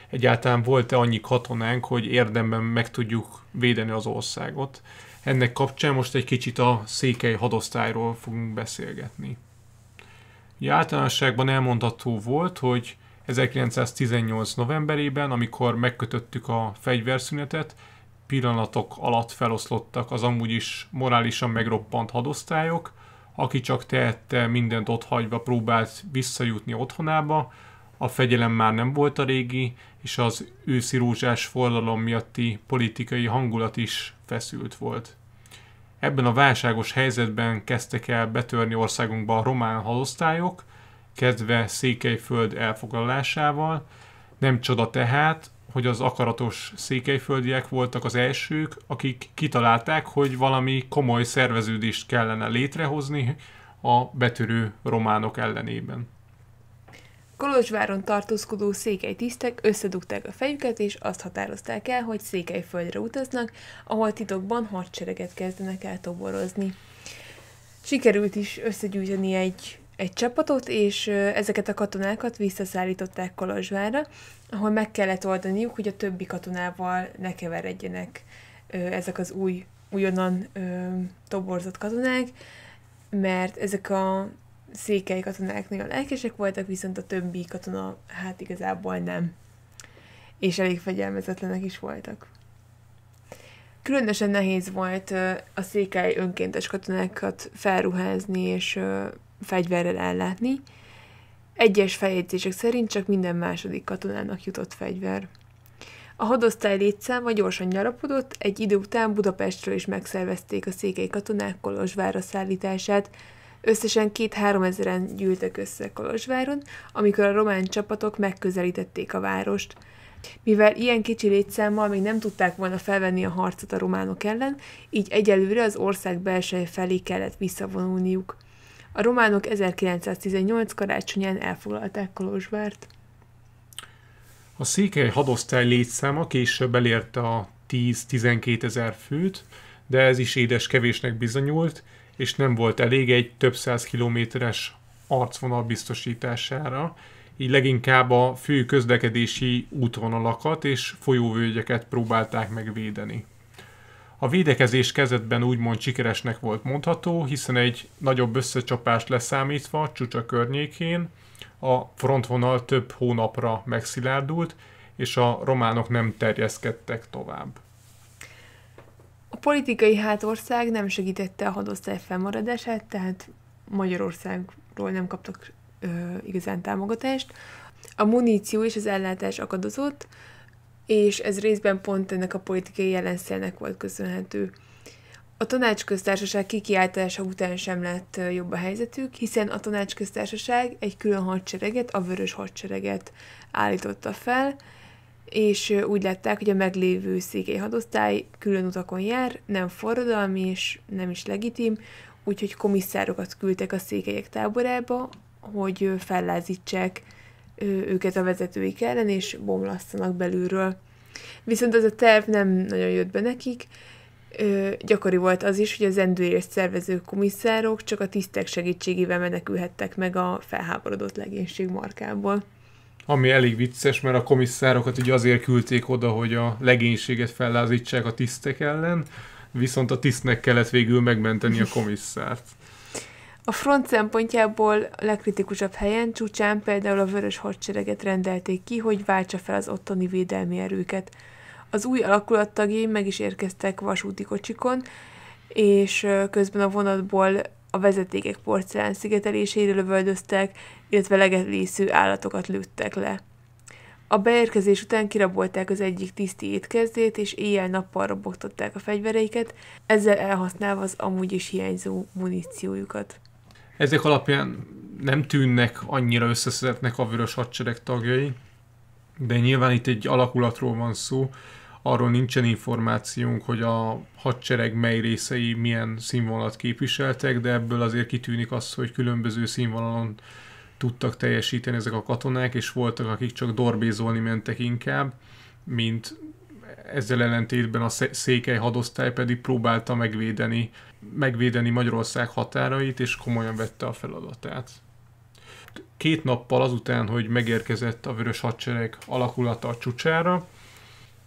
egyáltalán volt-e annyi katonánk, hogy érdemben meg tudjuk védeni az országot. Ennek kapcsán most egy kicsit a székely hadosztályról fogunk beszélgetni. Ugye általánosságban elmondható volt, hogy 1918. novemberében, amikor megkötöttük a fegyverszünetet, pillanatok alatt feloszlottak az amúgy is morálisan megroppant hadosztályok, aki csak tehette, mindent ott hagyva próbált visszajutni otthonába, a fegyelem már nem volt a régi, és az őszi rózsás forradalom miatti politikai hangulat is feszült volt. Ebben a válságos helyzetben kezdtek el betörni országunkba a román halosztályok, kezdve Székelyföld elfoglalásával. Nem csoda tehát, hogy az akaratos székelyföldiek voltak az elsők, akik kitalálták, hogy valami komoly szerveződést kellene létrehozni a betörő románok ellenében. Kolozsváron tartózkodó székely tisztek összedugták a fejüket, és azt határozták el, hogy Székelyföldre utaznak, ahol titokban hadsereget kezdenek el toborozni. Sikerült is összegyűjteni egy, egy csapatot, és ezeket a katonákat visszaszállították Kolozsvára, ahol meg kellett oldaniuk, hogy a többi katonával ne keveredjenek ezek az új, újonnan toborzott katonák, mert ezek a székely katonák nagyon lelkesek voltak, viszont a többi katona hát igazából nem. És elég fegyelmezetlenek is voltak. Különösen nehéz volt a székely önkéntes katonákat felruházni és fegyverrel ellátni. Egyes feljegyzések szerint csak minden második katonának jutott fegyver. A hadosztály létszáma gyorsan nyarapodott, egy idő után Budapestről is megszervezték a székely katonák Kolozsvára szállítását, Összesen két-három ezeren gyűltek össze Kolozsváron, amikor a román csapatok megközelítették a várost. Mivel ilyen kicsi létszámmal még nem tudták volna felvenni a harcot a románok ellen, így egyelőre az ország belseje felé kellett visszavonulniuk. A románok 1918 karácsonyán elfoglalták Kolozsvárt. A székely hadosztály létszáma később elérte a 10-12 ezer főt, de ez is édes kevésnek bizonyult, és nem volt elég egy több száz kilométeres arcvonal biztosítására, így leginkább a fő közlekedési útvonalakat és folyóvölgyeket próbálták megvédeni. A védekezés kezdetben úgymond sikeresnek volt mondható, hiszen egy nagyobb összecsapást leszámítva csúcsa környékén a frontvonal több hónapra megszilárdult, és a románok nem terjeszkedtek tovább. A politikai hátország nem segítette a hadosztály felmaradását, tehát Magyarországról nem kaptak ö, igazán támogatást. A muníció és az ellátás akadozott, és ez részben pont ennek a politikai jelenszélnek volt köszönhető. A tanácsköztársaság kikiáltása után sem lett jobb a helyzetük, hiszen a tanácsköztársaság egy külön hadsereget, a vörös hadsereget állította fel, és úgy látták, hogy a meglévő székely hadosztály külön utakon jár, nem forradalmi és nem is legitim, úgyhogy komisszárokat küldtek a székelyek táborába, hogy fellázítsák őket a vezetőik ellen, és bomlasszanak belülről. Viszont ez a terv nem nagyon jött be nekik, Ö, gyakori volt az is, hogy az endőért szervező komisszárok csak a tisztek segítségével menekülhettek meg a felháborodott legénység markából. Ami elég vicces, mert a komisszárokat ugye azért küldték oda, hogy a legénységet fellázítsák a tisztek ellen, viszont a tisztnek kellett végül megmenteni a komisszárt. A front szempontjából a legkritikusabb helyen, csúcsán például a vörös hadsereget rendelték ki, hogy váltsa fel az ottani védelmi erőket. Az új alakulattagjai meg is érkeztek vasúti kocsikon, és közben a vonatból a vezetékek porcelán szigetelésére lövöldöztek, illetve legelésző állatokat lőttek le. A beérkezés után kirabolták az egyik tiszti étkezdét, és éjjel-nappal robogtották a fegyvereiket, ezzel elhasználva az amúgy is hiányzó muníciójukat. Ezek alapján nem tűnnek annyira összeszedettnek a vörös hadsereg tagjai, de nyilván itt egy alakulatról van szó, arról nincsen információnk, hogy a hadsereg mely részei milyen színvonalat képviseltek, de ebből azért kitűnik az, hogy különböző színvonalon tudtak teljesíteni ezek a katonák, és voltak, akik csak dorbézolni mentek inkább, mint ezzel ellentétben a székely hadosztály pedig próbálta megvédeni, megvédeni Magyarország határait, és komolyan vette a feladatát. Két nappal azután, hogy megérkezett a Vörös Hadsereg alakulata a csúcsára,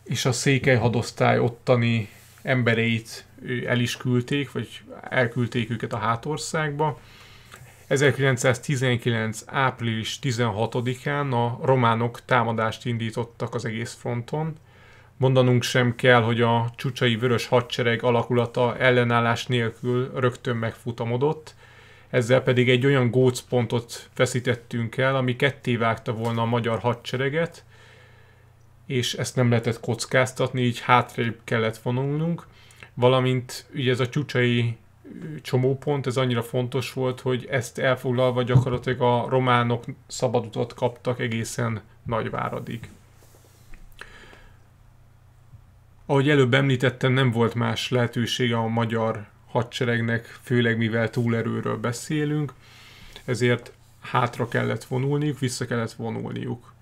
és a székely hadosztály ottani embereit el is küldték, vagy elküldték őket a hátországba. 1919. április 16-án a románok támadást indítottak az egész fronton. Mondanunk sem kell, hogy a csúcsai vörös hadsereg alakulata ellenállás nélkül rögtön megfutamodott, ezzel pedig egy olyan gócpontot feszítettünk el, ami ketté vágta volna a magyar hadsereget, és ezt nem lehetett kockáztatni, így hátrébb kellett vonulnunk, valamint ugye ez a csúcsai csomópont, ez annyira fontos volt, hogy ezt elfoglalva gyakorlatilag a románok szabadutat kaptak egészen Nagyváradig. Ahogy előbb említettem, nem volt más lehetősége a magyar hadseregnek, főleg mivel túlerőről beszélünk, ezért hátra kellett vonulniuk, vissza kellett vonulniuk.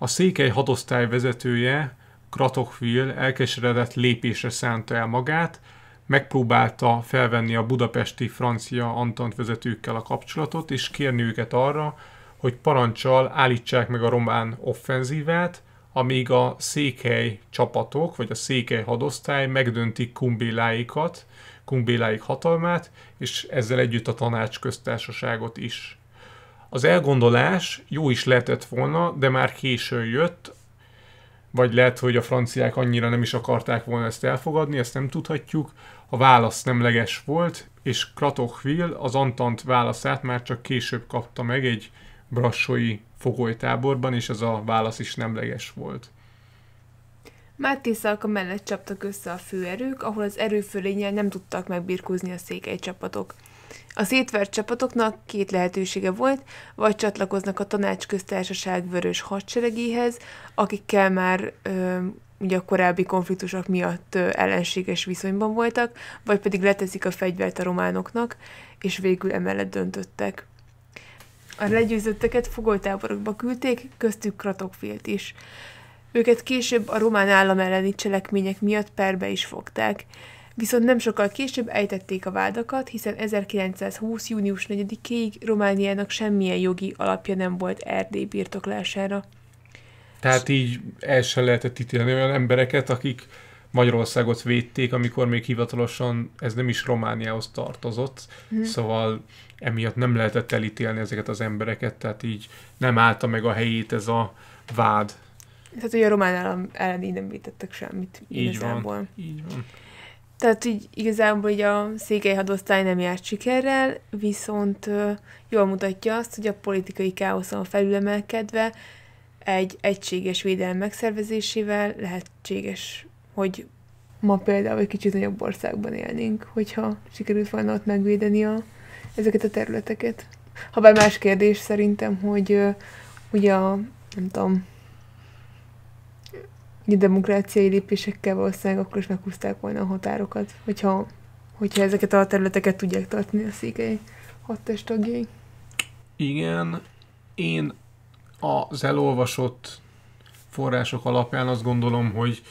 A székely hadosztály vezetője, Kratochvil elkeseredett lépésre szánta el magát, megpróbálta felvenni a budapesti francia Antant vezetőkkel a kapcsolatot, és kérni őket arra, hogy parancsal állítsák meg a román offenzívát, amíg a székely csapatok, vagy a székely hadosztály megdöntik kumbéláikat, kumbéláik hatalmát, és ezzel együtt a tanácsköztársaságot is. Az elgondolás jó is lehetett volna, de már későn jött, vagy lehet, hogy a franciák annyira nem is akarták volna ezt elfogadni, ezt nem tudhatjuk. A válasz nemleges volt, és Kratochville az Antant válaszát már csak később kapta meg egy brassói fogolytáborban, és ez a válasz is nemleges volt. Máté szalka mellett csaptak össze a főerők, ahol az erőfölényel nem tudtak megbirkózni a székely csapatok. A szétvert csapatoknak két lehetősége volt, vagy csatlakoznak a tanácsköztársaság vörös hadseregéhez, akikkel már ö, ugye a korábbi konfliktusok miatt ö, ellenséges viszonyban voltak, vagy pedig leteszik a fegyvert a románoknak, és végül emellett döntöttek. A legyőzötteket fogoltáborokba küldték, köztük Kratokfilt is. Őket később a román állam elleni cselekmények miatt perbe is fogták. Viszont nem sokkal később ejtették a vádakat, hiszen 1920. június 4-ig Romániának semmilyen jogi alapja nem volt Erdély birtoklására. Tehát így el sem lehetett ítélni olyan embereket, akik Magyarországot védték, amikor még hivatalosan ez nem is Romániához tartozott, hmm. szóval emiatt nem lehetett elítélni ezeket az embereket, tehát így nem állta meg a helyét ez a vád. Tehát, hogy a román állam ellen így nem vétettek semmit. Így igazából. van, így van. Tehát így igazából így a székely hadosztály nem járt sikerrel, viszont jól mutatja azt, hogy a politikai káoszon felülemelkedve egy egységes védelem megszervezésével lehetséges, hogy ma például egy kicsit nagyobb országban élnénk, hogyha sikerült volna ott megvédeni a, ezeket a területeket. Habár más kérdés szerintem, hogy ugye a, nem tudom, demokráciai lépésekkel valószínűleg akkor is meghúzták volna a határokat, hogyha, hogyha ezeket a területeket tudják tartani a székely hatás tagjai. Igen, én az elolvasott források alapján azt gondolom, hogy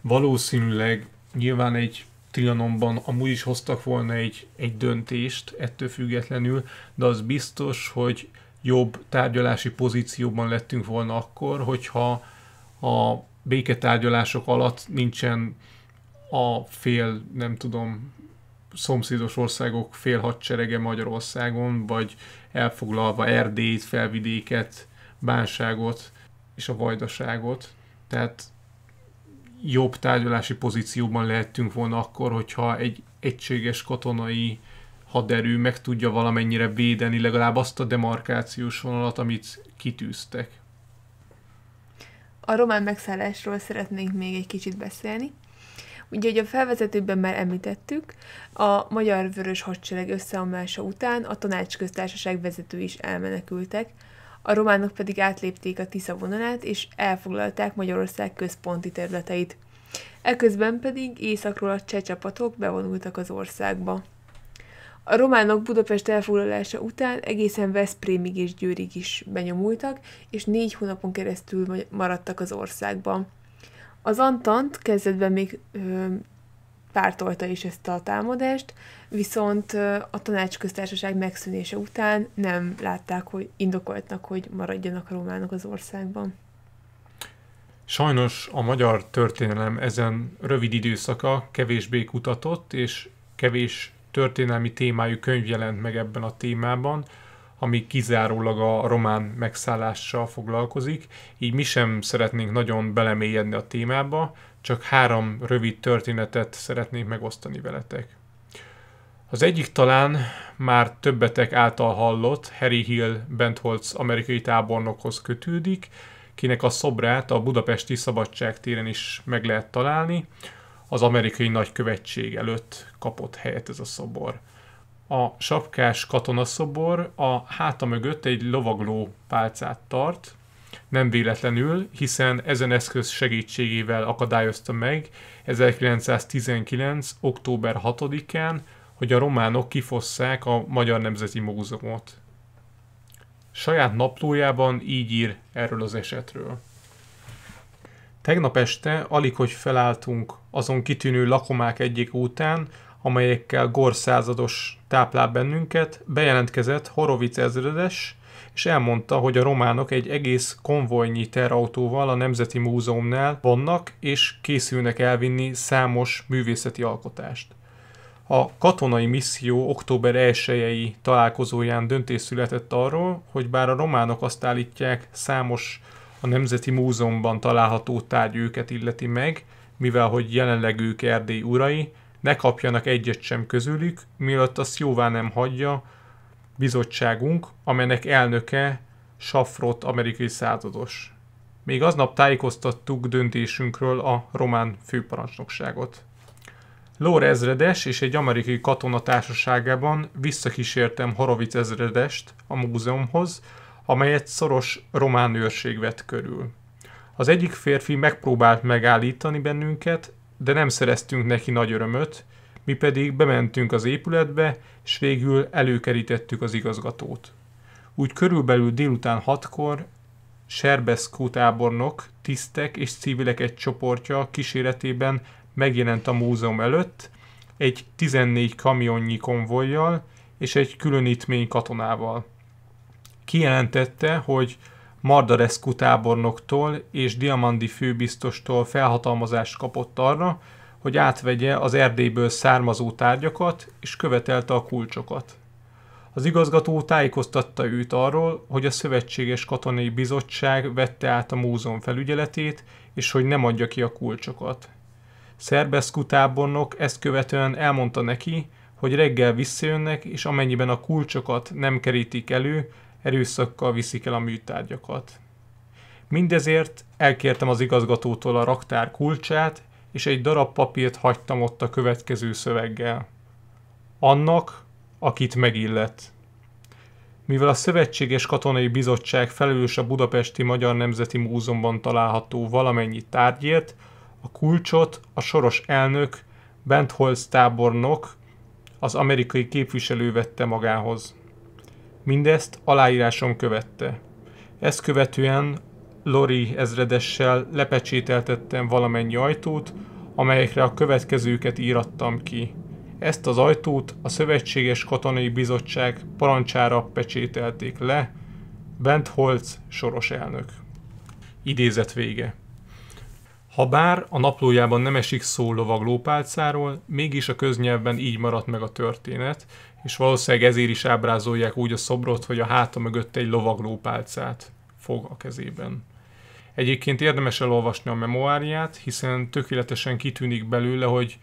valószínűleg nyilván egy Trianonban amúgy is hoztak volna egy, egy döntést ettől függetlenül, de az biztos, hogy jobb tárgyalási pozícióban lettünk volna akkor, hogyha a béketárgyalások alatt nincsen a fél, nem tudom, szomszédos országok fél hadserege Magyarországon, vagy elfoglalva Erdélyt, felvidéket, bánságot és a vajdaságot. Tehát jobb tárgyalási pozícióban lehettünk volna akkor, hogyha egy egységes katonai haderő meg tudja valamennyire védeni legalább azt a demarkációs vonalat, amit kitűztek. A román megszállásról szeretnénk még egy kicsit beszélni. Ugye, hogy a felvezetőben már említettük, a Magyar Vörös Hadsereg összeomlása után a tanácsköztársaság vezetői is elmenekültek, a románok pedig átlépték a Tisza vonalát és elfoglalták Magyarország központi területeit. Eközben pedig északról a cseh csapatok bevonultak az országba. A románok Budapest elfoglalása után egészen Veszprémig és Győrig is benyomultak, és négy hónapon keresztül maradtak az országban. Az Antant kezdetben még ö, pártolta is ezt a támadást, viszont a tanácsköztársaság megszűnése után nem látták, hogy indokoltnak, hogy maradjanak a románok az országban. Sajnos a magyar történelem ezen rövid időszaka kevésbé kutatott, és kevés történelmi témájú könyv jelent meg ebben a témában, ami kizárólag a román megszállással foglalkozik, így mi sem szeretnénk nagyon belemélyedni a témába, csak három rövid történetet szeretnénk megosztani veletek. Az egyik talán már többetek által hallott Harry Hill Bentholz amerikai tábornokhoz kötődik, kinek a szobrát a budapesti szabadságtéren is meg lehet találni, az amerikai nagykövetség előtt kapott helyet ez a szobor. A sapkás katonaszobor a háta mögött egy lovagló pálcát tart, nem véletlenül, hiszen ezen eszköz segítségével akadályozta meg 1919. október 6-án, hogy a románok kifosszák a Magyar Nemzeti Múzeumot. Saját naplójában így ír erről az esetről. Tegnap este alig hogy felálltunk azon kitűnő lakomák egyik után, amelyekkel gorszázados táplál bennünket, bejelentkezett Horovic ezredes, és elmondta, hogy a románok egy egész konvojnyi terautóval a Nemzeti Múzeumnál vannak, és készülnek elvinni számos művészeti alkotást. A katonai misszió október 1 találkozóján döntés született arról, hogy bár a románok azt állítják, számos a Nemzeti Múzeumban található tárgy őket illeti meg, mivel hogy jelenleg ők Erdély urai, ne kapjanak egyet sem közülük, mielőtt azt jóvá nem hagyja bizottságunk, amelynek elnöke Safrot amerikai százados. Még aznap tájékoztattuk döntésünkről a román főparancsnokságot. Lór ezredes és egy amerikai katona társaságában visszakísértem Horovic ezredest a múzeumhoz, amelyet szoros román őrség vett körül. Az egyik férfi megpróbált megállítani bennünket, de nem szereztünk neki nagy örömöt, mi pedig bementünk az épületbe, és végül előkerítettük az igazgatót. Úgy körülbelül délután hatkor Serbeszkó tábornok, tisztek és civilek egy csoportja kíséretében megjelent a múzeum előtt, egy 14 kamionnyi konvojjal és egy különítmény katonával kijelentette, hogy Mardarescu tábornoktól és Diamandi főbiztostól felhatalmazást kapott arra, hogy átvegye az Erdélyből származó tárgyakat, és követelte a kulcsokat. Az igazgató tájékoztatta őt arról, hogy a Szövetséges Katonai Bizottság vette át a múzeum felügyeletét, és hogy nem adja ki a kulcsokat. Szerbeszku tábornok ezt követően elmondta neki, hogy reggel visszajönnek, és amennyiben a kulcsokat nem kerítik elő, erőszakkal viszik el a műtárgyakat. Mindezért elkértem az igazgatótól a raktár kulcsát, és egy darab papírt hagytam ott a következő szöveggel. Annak, akit megillet. Mivel a Szövetséges Katonai Bizottság felelős a Budapesti Magyar Nemzeti Múzeumban található valamennyi tárgyért, a kulcsot a soros elnök, Bentholz tábornok, az amerikai képviselő vette magához. Mindezt aláírásom követte. Ezt követően Lori ezredessel lepecsételtettem valamennyi ajtót, amelyekre a következőket írattam ki. Ezt az ajtót a Szövetséges Katonai Bizottság parancsára pecsételték le, Bent Holz soros elnök. Idézet vége. Habár a naplójában nem esik szó lovaglópálcáról, mégis a köznyelvben így maradt meg a történet, és valószínűleg ezért is ábrázolják úgy a szobrot, hogy a háta mögött egy lovaglópálcát fog a kezében. Egyébként érdemes elolvasni a memoáriát, hiszen tökéletesen kitűnik belőle, hogy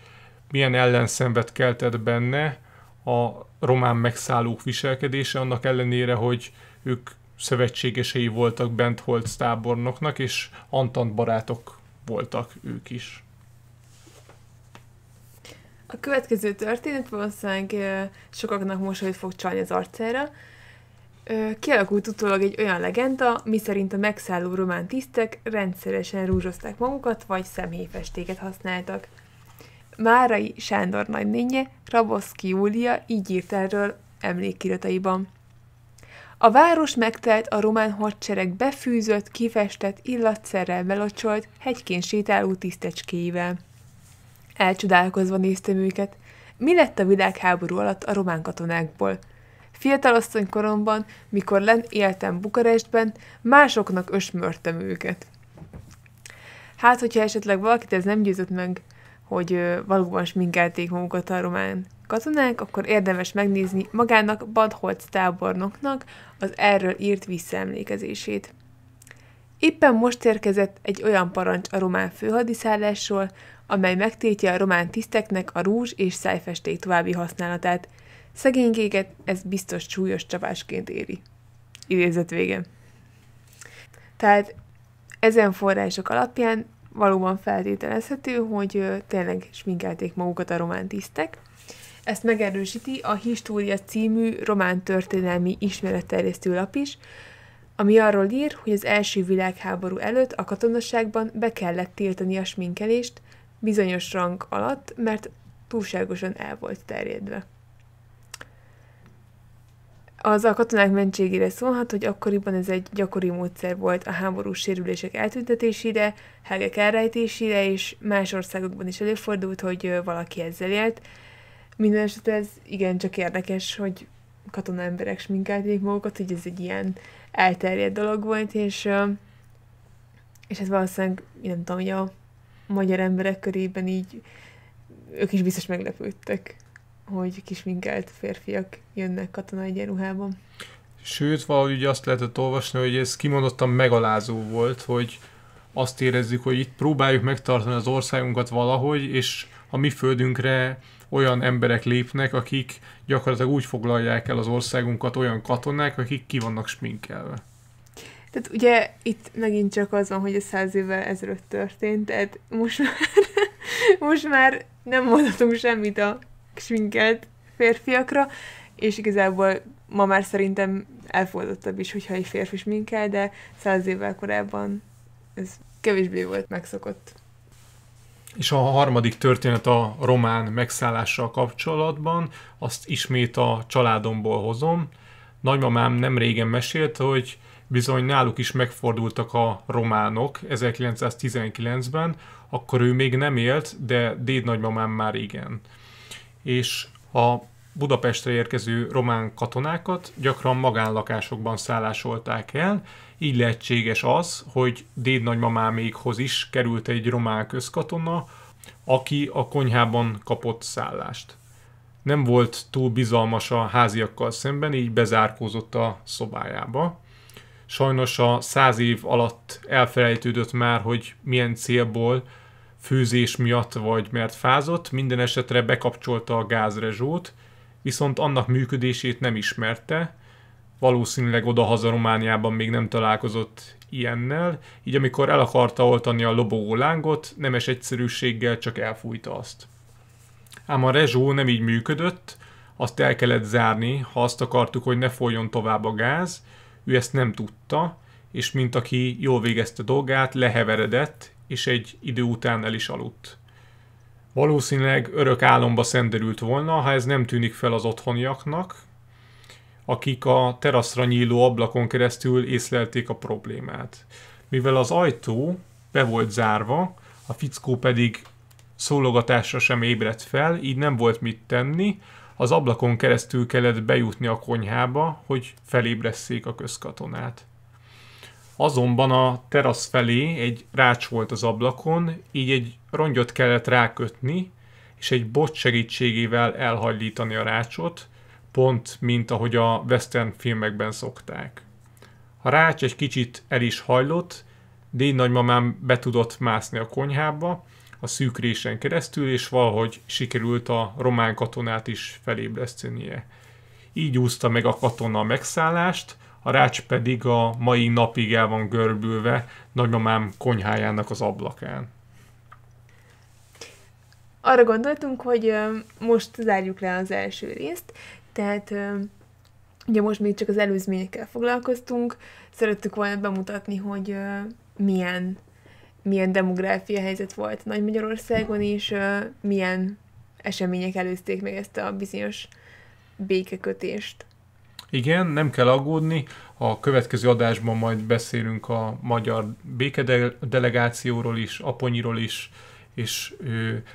milyen ellenszenvet keltett benne a román megszállók viselkedése, annak ellenére, hogy ők szövetségesei voltak Bentholz tábornoknak, és Antant barátok voltak ők is. A következő történet valószínűleg sokaknak mosolyt fog csalni az arcára. Kialakult utólag egy olyan legenda, miszerint a megszálló román tisztek rendszeresen rúzsozták magukat, vagy szemhéjfestéket használtak. Márai Sándor nagynénye, Raboszki Júlia így írt erről emlékirataiban. A város megtelt a román hadsereg befűzött, kifestett, illatszerrel belocsolt, hegykén sétáló tisztecskéivel. Elcsodálkozva néztem őket. Mi lett a világháború alatt a román katonákból? Fiatalasszony koromban, mikor len éltem Bukarestben, másoknak ösmörtem őket. Hát, hogyha esetleg valakit ez nem győzött meg, hogy valóban sminkelték magukat a román katonák, akkor érdemes megnézni magának Badholc tábornoknak az erről írt visszaemlékezését. Éppen most érkezett egy olyan parancs a román főhadiszállásról, amely megtiltja a román tiszteknek a rúzs és szájfesték további használatát. Szegénykéket ez biztos súlyos csapásként éri. Idézet vége. Tehát ezen források alapján valóban feltételezhető, hogy tényleg sminkelték magukat a román tisztek. Ezt megerősíti a História című román történelmi ismeretterjesztő lap is, ami arról ír, hogy az első világháború előtt a katonasságban be kellett tiltani a sminkelést, bizonyos rang alatt, mert túlságosan el volt terjedve. Az a katonák mentségére szólhat, hogy akkoriban ez egy gyakori módszer volt a háborús sérülések eltüntetésére, hegek elrejtésére, és más országokban is előfordult, hogy valaki ezzel élt. Minden esetre ez csak érdekes, hogy katona emberek sminkálték magukat, hogy ez egy ilyen elterjedt dolog volt, és, és ez valószínűleg, nem tudom, hogy a magyar emberek körében így ők is biztos meglepődtek, hogy kisminkelt férfiak jönnek katonai egyenruhában. Sőt, valahogy ugye azt lehetett olvasni, hogy ez kimondottan megalázó volt, hogy azt érezzük, hogy itt próbáljuk megtartani az országunkat valahogy, és a mi földünkre olyan emberek lépnek, akik gyakorlatilag úgy foglalják el az országunkat olyan katonák, akik ki vannak sminkelve. Tehát ugye itt megint csak az van, hogy a száz évvel ezelőtt történt, tehát most már, most már nem mondhatunk semmit a sminkelt férfiakra, és igazából ma már szerintem elfogadottabb is, hogyha egy férfi sminkel, de száz évvel korábban ez kevésbé volt megszokott. És a harmadik történet a román megszállással kapcsolatban, azt ismét a családomból hozom. Nagymamám nem régen mesélt, hogy bizony náluk is megfordultak a románok 1919-ben, akkor ő még nem élt, de déd nagymamám már igen. És a Budapestre érkező román katonákat gyakran magánlakásokban szállásolták el, így lehetséges az, hogy déd nagymamámékhoz is került egy román közkatona, aki a konyhában kapott szállást. Nem volt túl bizalmas a háziakkal szemben, így bezárkózott a szobájába sajnos a száz év alatt elfelejtődött már, hogy milyen célból, főzés miatt vagy mert fázott, minden esetre bekapcsolta a gázrezsót, viszont annak működését nem ismerte, valószínűleg odahaza Romániában még nem találkozott ilyennel, így amikor el akarta oltani a lobogó lángot, nemes egyszerűséggel csak elfújta azt. Ám a rezsó nem így működött, azt el kellett zárni, ha azt akartuk, hogy ne folyjon tovább a gáz, ő ezt nem tudta, és mint aki jól végezte dolgát, leheveredett, és egy idő után el is aludt. Valószínűleg örök álomba szenderült volna, ha ez nem tűnik fel az otthoniaknak, akik a teraszra nyíló ablakon keresztül észlelték a problémát. Mivel az ajtó be volt zárva, a fickó pedig szólogatásra sem ébredt fel, így nem volt mit tenni, az ablakon keresztül kellett bejutni a konyhába, hogy felébresszék a közkatonát. Azonban a terasz felé egy rács volt az ablakon, így egy rongyot kellett rákötni, és egy bot segítségével elhajlítani a rácsot, pont mint ahogy a western filmekben szokták. A rács egy kicsit el is hajlott, de így nagymamám be tudott mászni a konyhába, a szűkrésen keresztül, és valahogy sikerült a román katonát is felébresztenie. Így úszta meg a katona a megszállást, a rács pedig a mai napig el van görbülve nagymamám konyhájának az ablakán. Arra gondoltunk, hogy most zárjuk le az első részt, tehát ugye most még csak az előzményekkel foglalkoztunk, szerettük volna bemutatni, hogy milyen milyen demográfia helyzet volt Nagy-Magyarországon, és milyen események előzték meg ezt a bizonyos békekötést. Igen, nem kell aggódni. A következő adásban majd beszélünk a magyar békedelegációról is, Aponyiról is, és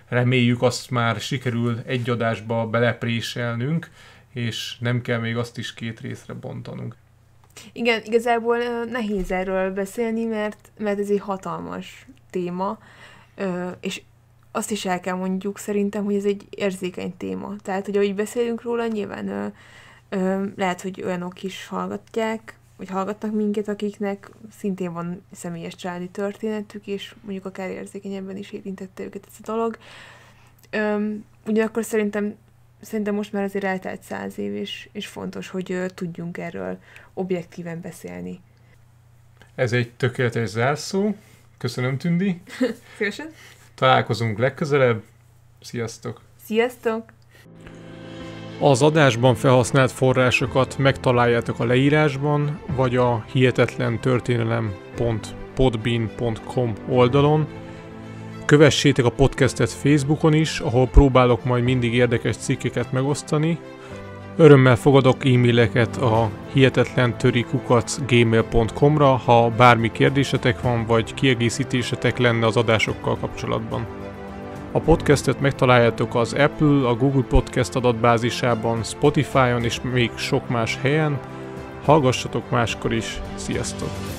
reméljük azt már sikerül egy adásba belepréselnünk, és nem kell még azt is két részre bontanunk. Igen, igazából nehéz erről beszélni, mert, mert ez egy hatalmas téma, és azt is el kell mondjuk szerintem, hogy ez egy érzékeny téma. Tehát, hogy ahogy beszélünk róla, nyilván lehet, hogy olyanok is hallgatják, vagy hallgatnak minket, akiknek szintén van személyes családi történetük, és mondjuk akár érzékenyebben is érintette őket ez a dolog. ugyanakkor szerintem szerintem most már azért eltelt száz év, és, és fontos, hogy uh, tudjunk erről objektíven beszélni. Ez egy tökéletes zárszó. Köszönöm, Tündi. Szívesen. Találkozunk legközelebb. Sziasztok! Sziasztok! Az adásban felhasznált forrásokat megtaláljátok a leírásban, vagy a történelem.podbean.com oldalon, Kövessétek a podcastet Facebookon is, ahol próbálok majd mindig érdekes cikkeket megosztani. Örömmel fogadok e-maileket a hihetetlen gmail.com-ra, ha bármi kérdésetek van, vagy kiegészítésetek lenne az adásokkal kapcsolatban. A podcastet megtaláljátok az Apple, a Google Podcast adatbázisában, Spotify-on és még sok más helyen. Hallgassatok máskor is. Sziasztok!